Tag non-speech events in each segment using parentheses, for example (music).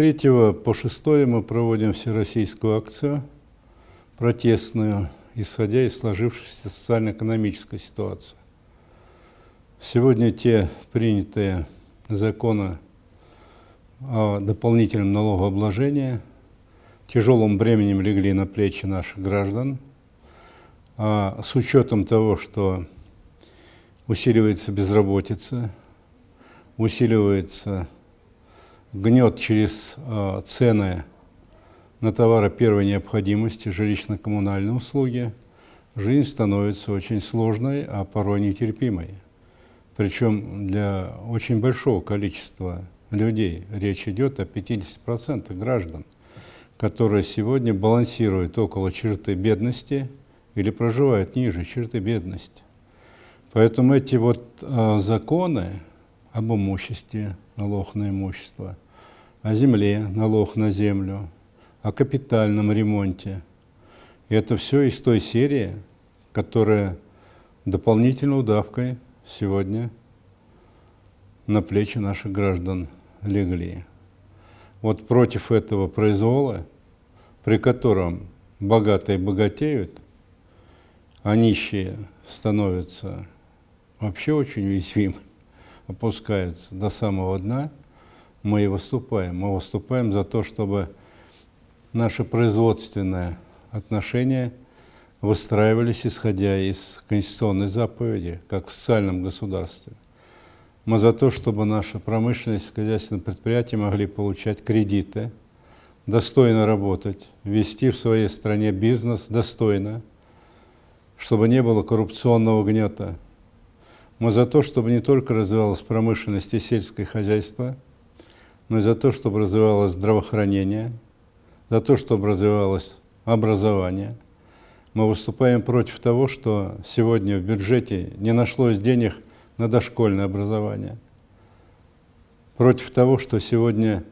3 по 6 мы проводим всероссийскую акцию протестную, исходя из сложившейся социально-экономической ситуации. Сегодня те принятые законы о дополнительном налогообложении тяжелым бременем легли на плечи наших граждан. А с учетом того, что усиливается безработица, усиливается гнет через э, цены на товары первой необходимости, жилищно-коммунальные услуги, жизнь становится очень сложной, а порой нетерпимой. Причем для очень большого количества людей речь идет о 50% граждан, которые сегодня балансируют около черты бедности или проживают ниже черты бедности. Поэтому эти вот э, законы об имуществе, налог на имущество, о земле, налог на землю, о капитальном ремонте. И это все из той серии, которая дополнительно удавкой сегодня на плечи наших граждан легли. Вот против этого произвола, при котором богатые богатеют, а нищие становятся вообще очень уязвимы опускаются до самого дна, мы и выступаем. Мы выступаем за то, чтобы наши производственные отношения выстраивались, исходя из конституционной заповеди, как в социальном государстве. Мы за то, чтобы наши промышленность, хозяйственные предприятия могли получать кредиты, достойно работать, вести в своей стране бизнес достойно, чтобы не было коррупционного гнета – мы за то, чтобы не только развивалась промышленность и сельское хозяйство, но и за то, чтобы развивалось здравоохранение, за то, чтобы развивалось образование. Мы выступаем против того, что сегодня в бюджете не нашлось денег на дошкольное образование. Против того, что сегодня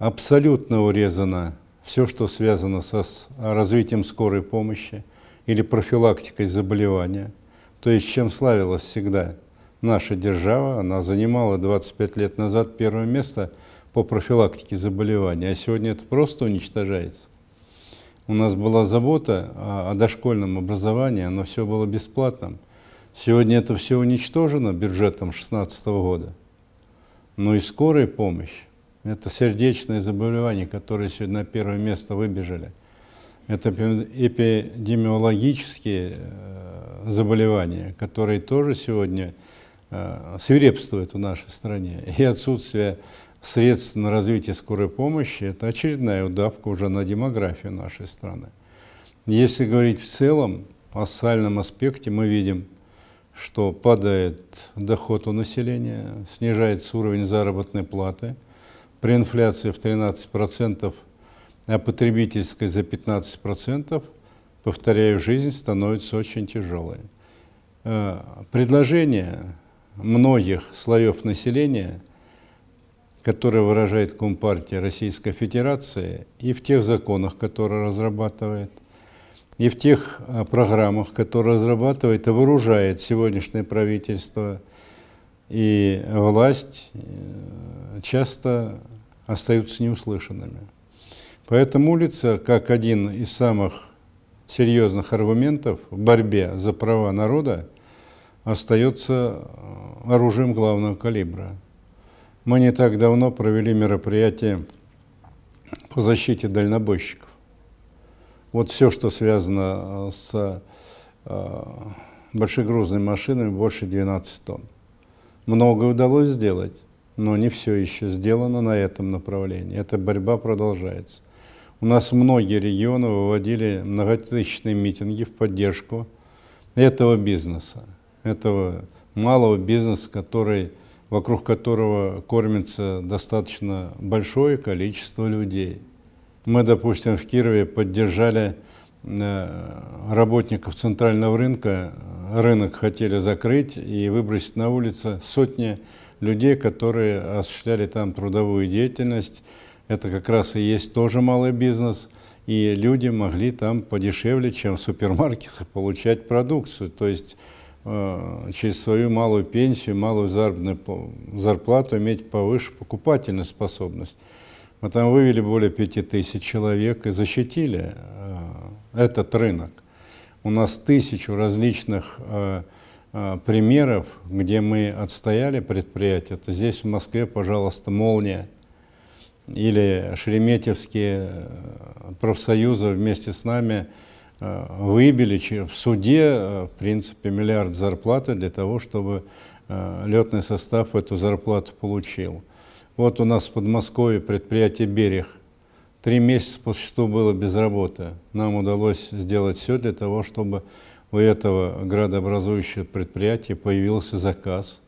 абсолютно урезано все, что связано со а, развитием скорой помощи или профилактикой заболевания – то есть, чем славилась всегда наша держава, она занимала 25 лет назад первое место по профилактике заболеваний, а сегодня это просто уничтожается. У нас была забота о, о дошкольном образовании, оно все было бесплатным. Сегодня это все уничтожено бюджетом 2016 года. Но и скорая помощь, это сердечные заболевания, которые сегодня на первое место выбежали – это эпидемиологические э, заболевания, которые тоже сегодня э, свирепствуют в нашей стране. И отсутствие средств на развитие скорой помощи – это очередная удавка уже на демографию нашей страны. Если говорить в целом о социальном аспекте, мы видим, что падает доход у населения, снижается уровень заработной платы. При инфляции в 13% а потребительской за 15%, повторяю, жизнь становится очень тяжелой. Э, предложение многих слоев населения, которое выражает Компартия Российской Федерации и в тех законах, которые разрабатывает, и в тех э, программах, которые разрабатывает и вооружает сегодняшнее правительство и власть, э, часто остаются неуслышанными. Поэтому улица, как один из самых серьезных аргументов в борьбе за права народа, остается э, оружием главного калибра. Мы не так давно провели мероприятие по защите дальнобойщиков. Вот все, что связано э, с э, большегрузными машинами, больше 12 тонн. Многое удалось сделать, но не все еще сделано на этом направлении. Эта борьба продолжается. У нас многие регионы выводили многотысячные митинги в поддержку этого бизнеса, этого малого бизнеса, который, вокруг которого кормится достаточно большое количество людей. Мы, допустим, в Кирове поддержали э, работников центрального рынка. Рынок хотели закрыть и выбросить на улицу сотни людей, которые осуществляли там трудовую деятельность, это как раз и есть тоже малый бизнес, и люди могли там подешевле, чем в супермаркетах, (laughs) получать продукцию. То есть э, через свою малую пенсию, малую зарплату иметь повыше покупательную способность. Мы там вывели более 5000 человек и защитили э, этот рынок. У нас тысячу различных э, примеров, где мы отстояли предприятие. Это здесь в Москве, пожалуйста, молния – или шереметьевские э, профсоюзы вместе с нами э, выбили в суде, э, в принципе, миллиард зарплаты для того, чтобы летный состав эту зарплату получил. Вот у нас в Подмосковье предприятие «Берег». Три месяца после что было без работы. Нам удалось сделать все для того, чтобы у этого градообразующего предприятия появился заказ.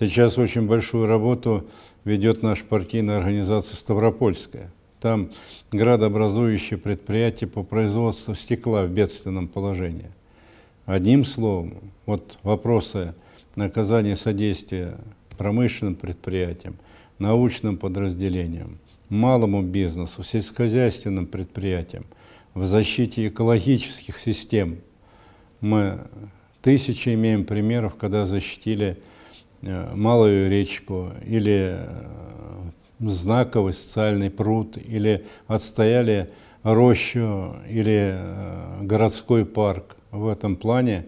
Сейчас очень большую работу ведет наша партийная организация «Ставропольская». Там градообразующее предприятие по производству стекла в бедственном положении. Одним словом, вот вопросы наказания содействия промышленным предприятиям, научным подразделениям, малому бизнесу, сельскохозяйственным предприятиям, в защите экологических систем. Мы тысячи имеем примеров, когда защитили Э, малую речку или э, знаковый социальный пруд, или отстояли рощу или э, городской парк. В этом плане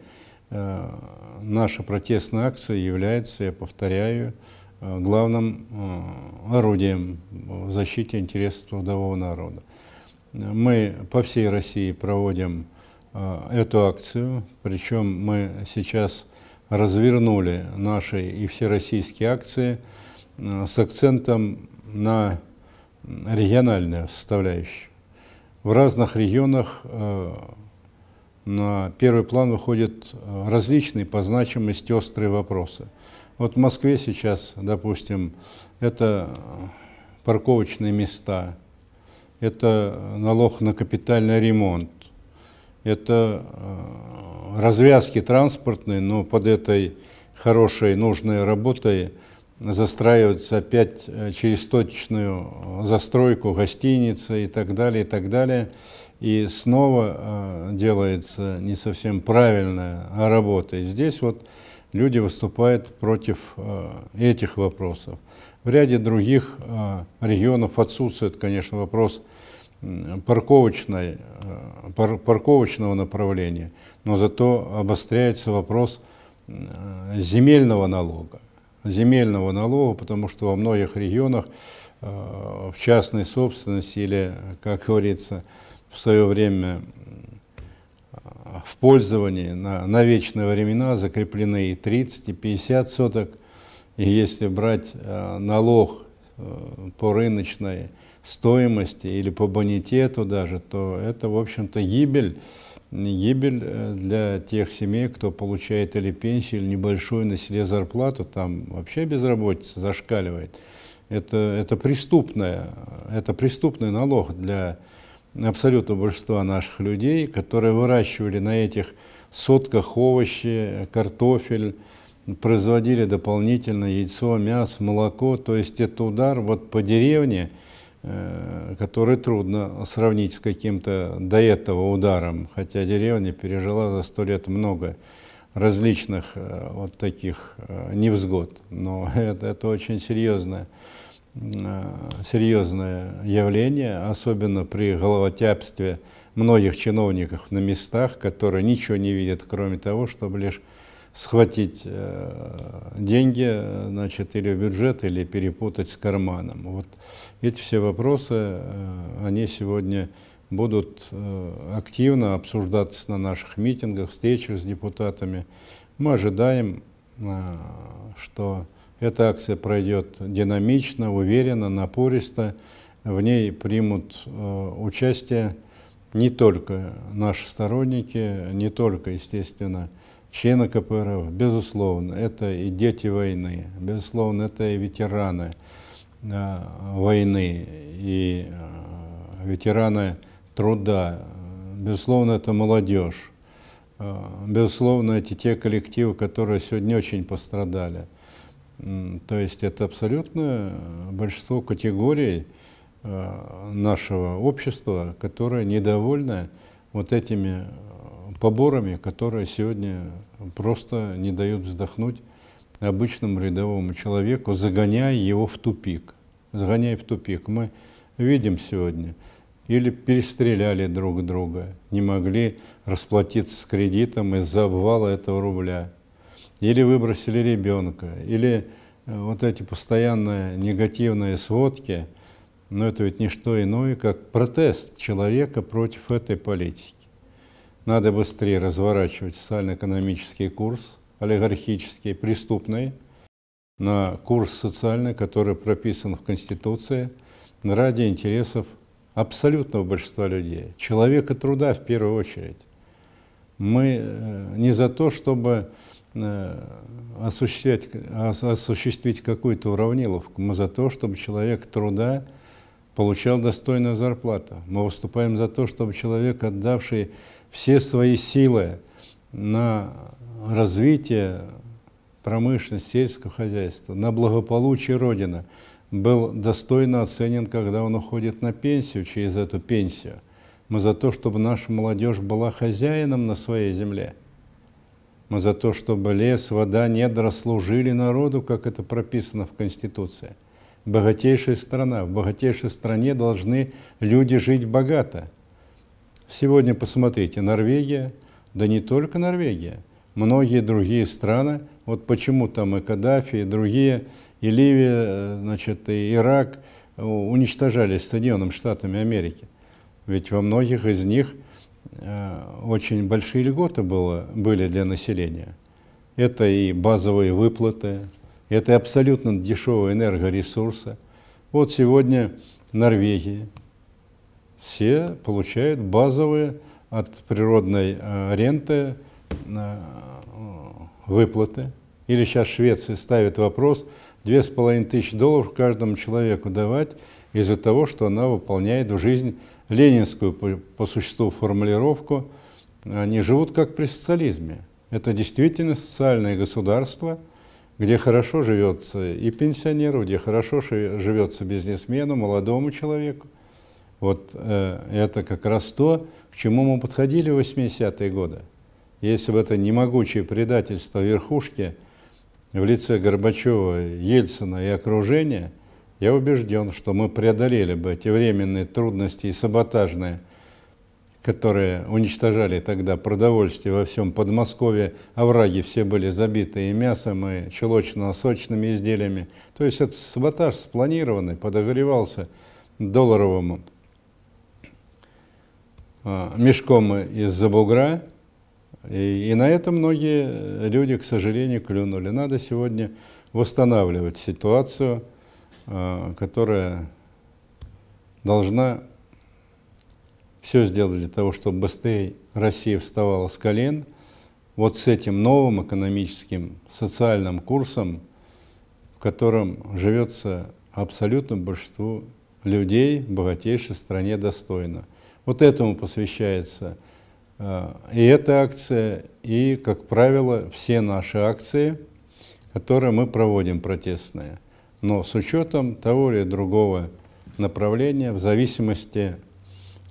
наша протестная акция является, я повторяю, главным орудием в защите интересов трудового народа. Мы по всей России проводим эту акцию, причем мы сейчас развернули наши и всероссийские акции э, с акцентом на региональную составляющую. В разных регионах э, на первый план выходят э, различные по значимости острые вопросы. Вот в Москве сейчас, допустим, это парковочные места, это налог на капитальный ремонт, это развязки транспортной, но под этой хорошей, нужной работой застраиваются опять э, через точечную застройку гостиницы и так далее, и так далее. И снова э, делается не совсем правильная работа. И здесь вот люди выступают против э, этих вопросов. В ряде других регионов отсутствует, конечно, вопрос парковочной, э, парковочного направления, но зато обостряется вопрос э, земельного налога. Земельного налога, потому что во многих регионах э, в частной собственности или, как говорится, в свое время в пользовании на, на вечные времена закреплены и 30, и 50 соток. И если брать налог по рыночной стоимости или по бонитету даже, то это, в общем-то, гибель гибель э, для тех семей, кто получает или пенсию, или небольшую на селе зарплату, там вообще безработица зашкаливает. Это, это, преступное, это преступный налог для абсолютного большинства наших людей, которые выращивали на этих сотках овощи, картофель, производили дополнительно яйцо, мясо, молоко. То есть это удар вот по деревне, Э, который трудно сравнить с каким-то до этого ударом, хотя деревня пережила за сто лет много различных э, вот таких э, невзгод, но (laughs) это, это очень серьезное, серьезное явление, особенно при головотяпстве многих чиновников на местах, которые ничего не видят, кроме того, чтобы лишь схватить э, деньги значит, или в бюджет, или перепутать с карманом. Вот эти все вопросы, э, они сегодня будут э, активно обсуждаться на наших митингах, встречах с депутатами. Мы ожидаем, что эта акция пройдет динамично, уверенно, напористо. В ней примут участие не только наши сторонники, не только, естественно, члены КПРФ, безусловно, это и дети войны, безусловно, это и ветераны э, войны, и э, ветераны труда, безусловно, это молодежь, э, безусловно, эти те коллективы, которые сегодня очень пострадали. То есть это абсолютно большинство категорий нашего общества, которое недовольны вот этими поборами, которые сегодня просто не дают вздохнуть обычному рядовому человеку, загоняя его в тупик. Загоняя в тупик. Мы видим сегодня, или перестреляли друг друга, не могли расплатиться с кредитом из-за обвала этого рубля, или выбросили ребенка, или э, вот эти постоянные негативные сводки, но это ведь не что иное, как протест человека против этой политики. Надо быстрее разворачивать социально-экономический курс, олигархический, преступный, на курс социальный, который прописан в Конституции, ради интересов абсолютного большинства людей, человека труда в первую очередь. Мы э, не за то, чтобы э, осуществлять, осуществить какую-то уравниловку, мы за то, чтобы человек труда получал достойную зарплату. Мы выступаем за то, чтобы человек, отдавший все свои силы на развитие промышленности, сельского хозяйства, на благополучие Родины был достойно оценен, когда он уходит на пенсию, через эту пенсию. Мы за то, чтобы наша молодежь была хозяином на своей земле. Мы за то, чтобы лес, вода, недра служили народу, как это прописано в Конституции. Богатейшая страна. В богатейшей стране должны люди жить богато – Сегодня посмотрите, Норвегия, да не только Норвегия, многие другие страны, вот почему там и Каддафи, и другие, и Ливия, э, значит, и Ирак э, уничтожались Соединенными Штатами Америки. Ведь во многих из них э, очень большие льготы было, были для населения. Это и базовые выплаты, это абсолютно дешевые энергоресурсы. Вот сегодня Норвегия, все получают базовые от природной э, ренты э, выплаты. Или сейчас Швеция ставит вопрос, две с половиной тысячи долларов каждому человеку давать из-за того, что она выполняет в жизнь ленинскую по, по существу формулировку. Они живут как при социализме. Это действительно социальное государство, где хорошо живется и пенсионеру, где хорошо живется бизнесмену, молодому человеку. Вот э, это как раз то, к чему мы подходили в 80-е годы. Если бы это не могучее предательство верхушки в лице Горбачева, Ельцина и окружения, я убежден, что мы преодолели бы эти временные трудности и саботажные, которые уничтожали тогда продовольствие во всем Подмосковье, овраги все были забиты и мясом, и челочно-сочными изделиями. То есть этот саботаж спланированный подогревался долларовым а, мешком из-за бугра. И, и на это многие люди, к сожалению, клюнули. Надо сегодня восстанавливать ситуацию, а, которая должна все сделать для того, чтобы быстрее Россия вставала с колен. Вот с этим новым экономическим, социальным курсом, в котором живется абсолютно большинству людей в богатейшей стране достойно – вот этому посвящается э, и эта акция, и, как правило, все наши акции, которые мы проводим протестные, но с учетом того или другого направления в зависимости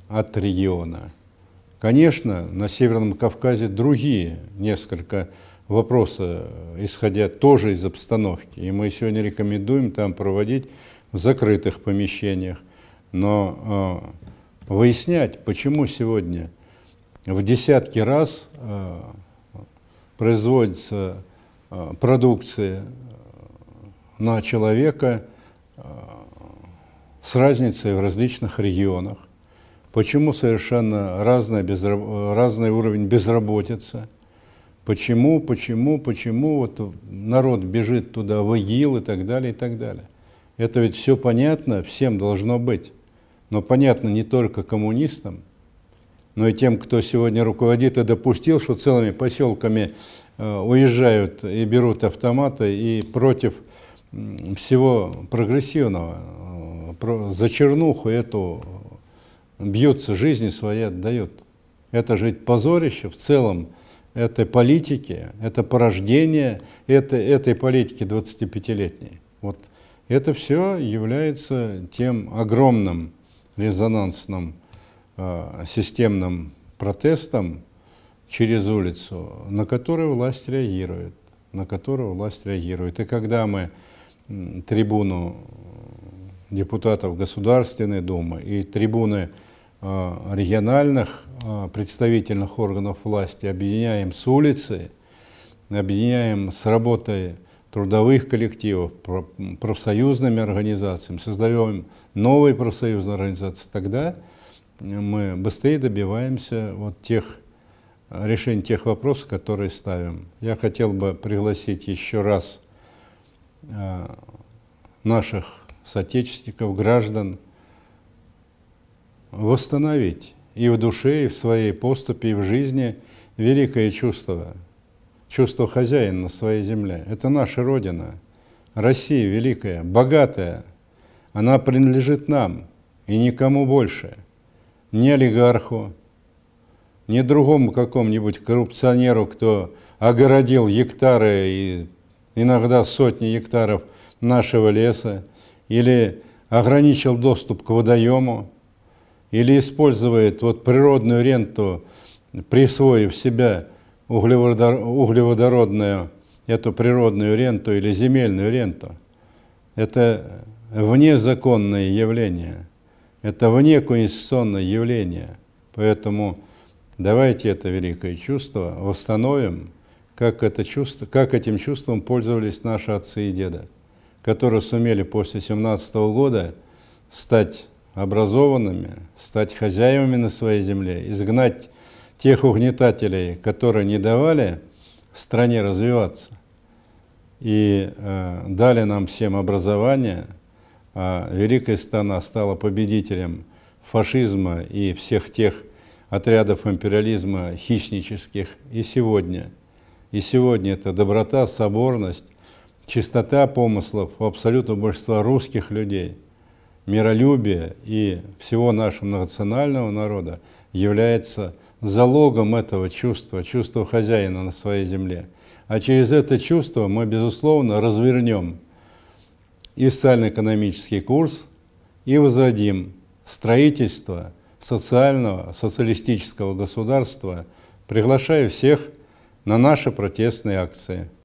от региона. Конечно, на Северном Кавказе другие несколько вопросов, э, исходя тоже из обстановки. И мы сегодня рекомендуем там проводить в закрытых помещениях. Но э, выяснять, почему сегодня в десятки раз э, производится э, продукция э, на человека с разницей в различных регионах, почему совершенно разный, безраб... разный уровень безработицы, почему, почему, почему вот народ бежит туда в ИГИЛ и так далее, и так далее. Это ведь все понятно, всем должно быть но понятно не только коммунистам, но и тем, кто сегодня руководит и допустил, что целыми поселками э, уезжают и берут автоматы и против всего прогрессивного, э, за чернуху эту бьются, жизни свои отдают. Это же ведь позорище в целом этой политики, это порождение этой, этой политики 25-летней. Вот это все является тем огромным резонансным э, системным протестом через улицу, на который власть реагирует, на которые власть реагирует. И когда мы трибуну э, депутатов Государственной Думы и трибуны э, региональных представительных органов власти объединяем с улицы, объединяем с работой трудовых коллективов, профсоюзными организациями, создаем новые профсоюзные организации, тогда мы быстрее добиваемся вот тех э, решений, тех вопросов, которые ставим. Я хотел бы пригласить еще раз э, наших соотечественников, граждан, восстановить и в душе, и в своей поступе, и в жизни великое чувство чувство хозяина на своей земле. Это наша Родина. Россия великая, богатая. Она принадлежит нам и никому больше. Ни олигарху, ни другому какому-нибудь коррупционеру, кто огородил гектары и иногда сотни гектаров нашего леса, или ограничил доступ к водоему, или использует вот природную ренту, присвоив себя углеводородную, эту природную ренту или земельную ренту. Это внезаконное явление, это вне конституционное явление. Поэтому давайте это великое чувство восстановим, как, это чувство, как этим чувством пользовались наши отцы и деды, которые сумели после 17 года стать образованными, стать хозяевами на своей земле, изгнать тех угнетателей, которые не давали стране развиваться и э, дали нам всем образование, а великая страна стала победителем фашизма и всех тех отрядов империализма хищнических и сегодня. И сегодня это доброта, соборность, чистота помыслов у абсолютного большинства русских людей, миролюбие и всего нашего национального народа является залогом этого чувства, чувства хозяина на своей земле. А через это чувство мы, безусловно, развернем и социально-экономический курс, и возродим строительство социального, социалистического государства. Приглашаю всех на наши протестные акции.